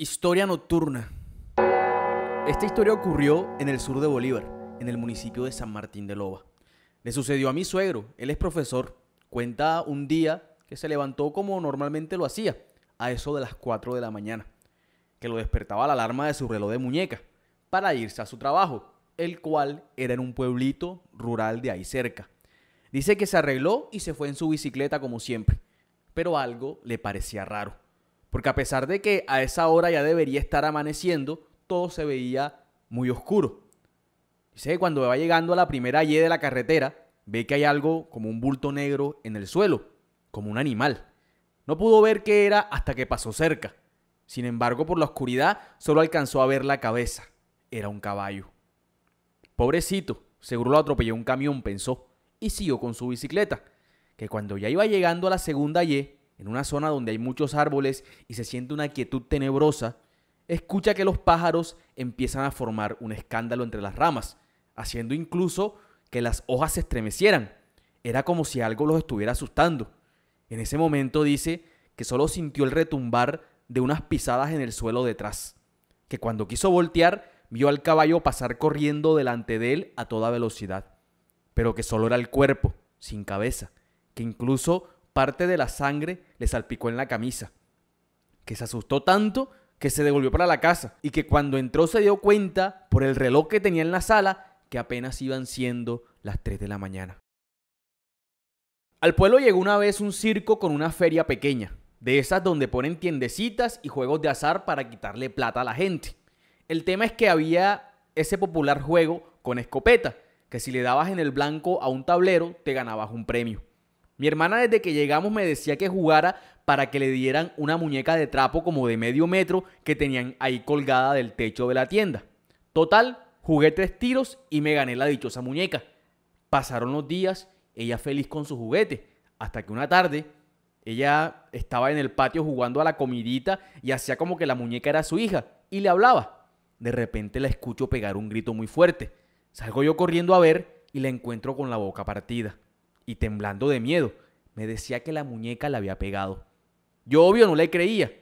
Historia nocturna. Esta historia ocurrió en el sur de Bolívar, en el municipio de San Martín de Loba. Le sucedió a mi suegro, él es profesor. Cuenta un día que se levantó como normalmente lo hacía, a eso de las 4 de la mañana, que lo despertaba la alarma de su reloj de muñeca, para irse a su trabajo, el cual era en un pueblito rural de ahí cerca. Dice que se arregló y se fue en su bicicleta como siempre, pero algo le parecía raro porque a pesar de que a esa hora ya debería estar amaneciendo, todo se veía muy oscuro. Dice que cuando va llegando a la primera Y de la carretera, ve que hay algo como un bulto negro en el suelo, como un animal. No pudo ver qué era hasta que pasó cerca. Sin embargo, por la oscuridad solo alcanzó a ver la cabeza. Era un caballo. Pobrecito, seguro lo atropelló un camión, pensó, y siguió con su bicicleta, que cuando ya iba llegando a la segunda Y, en una zona donde hay muchos árboles y se siente una quietud tenebrosa, escucha que los pájaros empiezan a formar un escándalo entre las ramas, haciendo incluso que las hojas se estremecieran. Era como si algo los estuviera asustando. En ese momento dice que solo sintió el retumbar de unas pisadas en el suelo detrás, que cuando quiso voltear vio al caballo pasar corriendo delante de él a toda velocidad, pero que solo era el cuerpo, sin cabeza, que incluso parte de la sangre le salpicó en la camisa, que se asustó tanto que se devolvió para la casa y que cuando entró se dio cuenta por el reloj que tenía en la sala que apenas iban siendo las 3 de la mañana. Al pueblo llegó una vez un circo con una feria pequeña, de esas donde ponen tiendecitas y juegos de azar para quitarle plata a la gente. El tema es que había ese popular juego con escopeta, que si le dabas en el blanco a un tablero te ganabas un premio. Mi hermana desde que llegamos me decía que jugara para que le dieran una muñeca de trapo como de medio metro que tenían ahí colgada del techo de la tienda. Total, jugué tres tiros y me gané la dichosa muñeca. Pasaron los días, ella feliz con su juguete, hasta que una tarde ella estaba en el patio jugando a la comidita y hacía como que la muñeca era su hija y le hablaba. De repente la escucho pegar un grito muy fuerte. Salgo yo corriendo a ver y la encuentro con la boca partida y temblando de miedo. Me decía que la muñeca la había pegado. Yo obvio no le creía.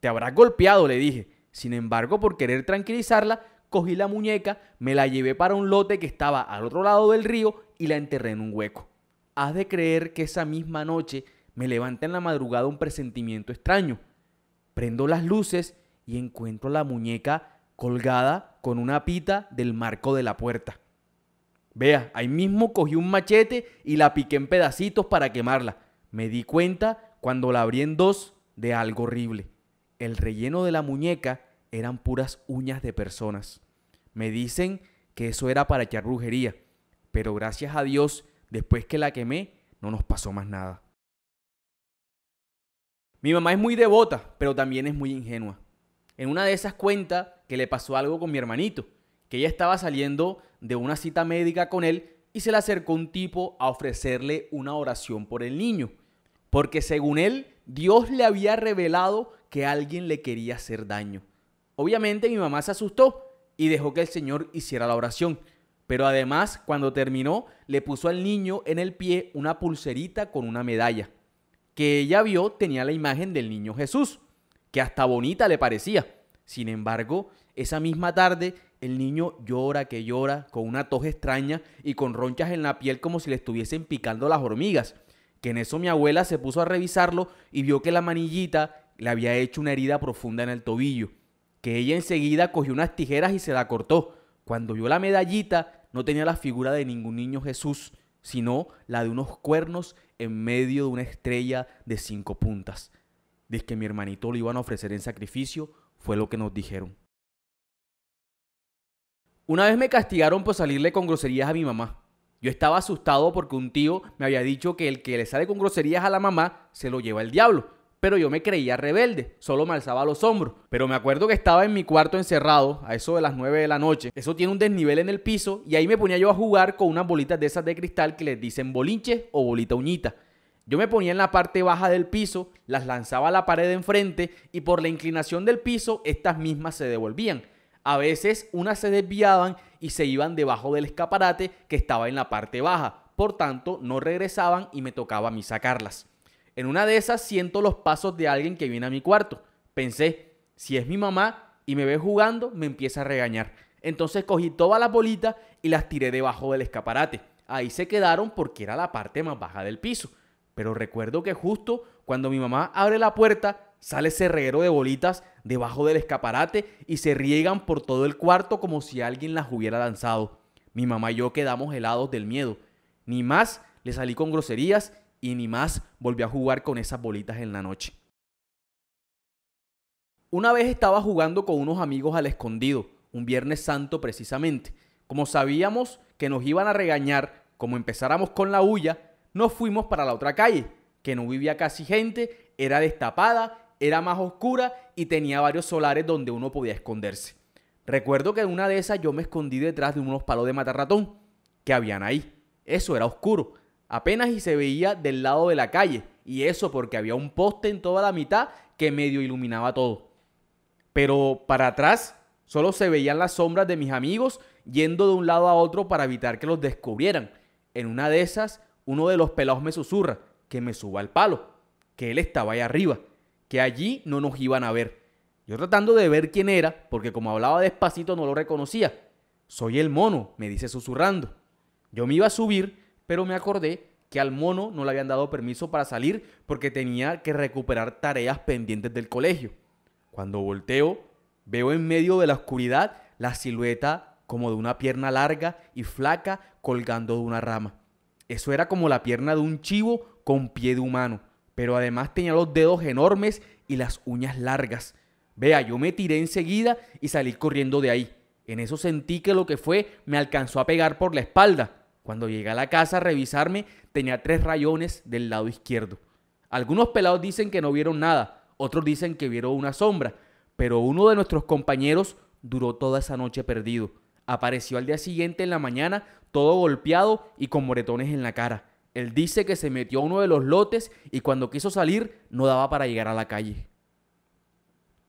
Te habrás golpeado, le dije. Sin embargo, por querer tranquilizarla, cogí la muñeca, me la llevé para un lote que estaba al otro lado del río y la enterré en un hueco. Has de creer que esa misma noche me levanta en la madrugada un presentimiento extraño. Prendo las luces y encuentro la muñeca colgada con una pita del marco de la puerta. Vea, ahí mismo cogí un machete y la piqué en pedacitos para quemarla. Me di cuenta cuando la abrí en dos de algo horrible. El relleno de la muñeca eran puras uñas de personas. Me dicen que eso era para echar brujería, pero gracias a Dios, después que la quemé, no nos pasó más nada. Mi mamá es muy devota, pero también es muy ingenua. En una de esas cuenta que le pasó algo con mi hermanito que ella estaba saliendo de una cita médica con él y se le acercó un tipo a ofrecerle una oración por el niño, porque según él Dios le había revelado que alguien le quería hacer daño. Obviamente mi mamá se asustó y dejó que el Señor hiciera la oración, pero además cuando terminó le puso al niño en el pie una pulserita con una medalla, que ella vio tenía la imagen del niño Jesús, que hasta bonita le parecía. Sin embargo, esa misma tarde el niño llora que llora, con una tos extraña y con ronchas en la piel como si le estuviesen picando las hormigas. Que en eso mi abuela se puso a revisarlo y vio que la manillita le había hecho una herida profunda en el tobillo. Que ella enseguida cogió unas tijeras y se la cortó. Cuando vio la medallita, no tenía la figura de ningún niño Jesús, sino la de unos cuernos en medio de una estrella de cinco puntas. Dice que mi hermanito lo iban a ofrecer en sacrificio, fue lo que nos dijeron. Una vez me castigaron por salirle con groserías a mi mamá. Yo estaba asustado porque un tío me había dicho que el que le sale con groserías a la mamá se lo lleva el diablo. Pero yo me creía rebelde, solo me alzaba los hombros. Pero me acuerdo que estaba en mi cuarto encerrado, a eso de las 9 de la noche. Eso tiene un desnivel en el piso y ahí me ponía yo a jugar con unas bolitas de esas de cristal que les dicen bolinches o bolita uñita. Yo me ponía en la parte baja del piso, las lanzaba a la pared de enfrente y por la inclinación del piso estas mismas se devolvían. A veces unas se desviaban y se iban debajo del escaparate que estaba en la parte baja, por tanto no regresaban y me tocaba a mí sacarlas. En una de esas siento los pasos de alguien que viene a mi cuarto. Pensé, si es mi mamá y me ve jugando, me empieza a regañar. Entonces cogí todas las bolitas y las tiré debajo del escaparate. Ahí se quedaron porque era la parte más baja del piso. Pero recuerdo que justo cuando mi mamá abre la puerta, sale ese de bolitas debajo del escaparate y se riegan por todo el cuarto como si alguien las hubiera lanzado. Mi mamá y yo quedamos helados del miedo. Ni más le salí con groserías y ni más volví a jugar con esas bolitas en la noche. Una vez estaba jugando con unos amigos al escondido, un viernes santo precisamente. Como sabíamos que nos iban a regañar como empezáramos con la huya, nos fuimos para la otra calle, que no vivía casi gente, era destapada era más oscura y tenía varios solares donde uno podía esconderse. Recuerdo que en una de esas yo me escondí detrás de unos palos de matarratón que habían ahí. Eso era oscuro, apenas y se veía del lado de la calle, y eso porque había un poste en toda la mitad que medio iluminaba todo. Pero para atrás solo se veían las sombras de mis amigos yendo de un lado a otro para evitar que los descubrieran. En una de esas, uno de los pelados me susurra que me suba al palo, que él estaba ahí arriba que allí no nos iban a ver. Yo tratando de ver quién era, porque como hablaba despacito no lo reconocía. Soy el mono, me dice susurrando. Yo me iba a subir, pero me acordé que al mono no le habían dado permiso para salir porque tenía que recuperar tareas pendientes del colegio. Cuando volteo, veo en medio de la oscuridad la silueta como de una pierna larga y flaca colgando de una rama. Eso era como la pierna de un chivo con pie de humano pero además tenía los dedos enormes y las uñas largas. Vea, yo me tiré enseguida y salí corriendo de ahí. En eso sentí que lo que fue me alcanzó a pegar por la espalda. Cuando llegué a la casa a revisarme, tenía tres rayones del lado izquierdo. Algunos pelados dicen que no vieron nada, otros dicen que vieron una sombra, pero uno de nuestros compañeros duró toda esa noche perdido. Apareció al día siguiente en la mañana, todo golpeado y con moretones en la cara. Él dice que se metió a uno de los lotes y cuando quiso salir no daba para llegar a la calle.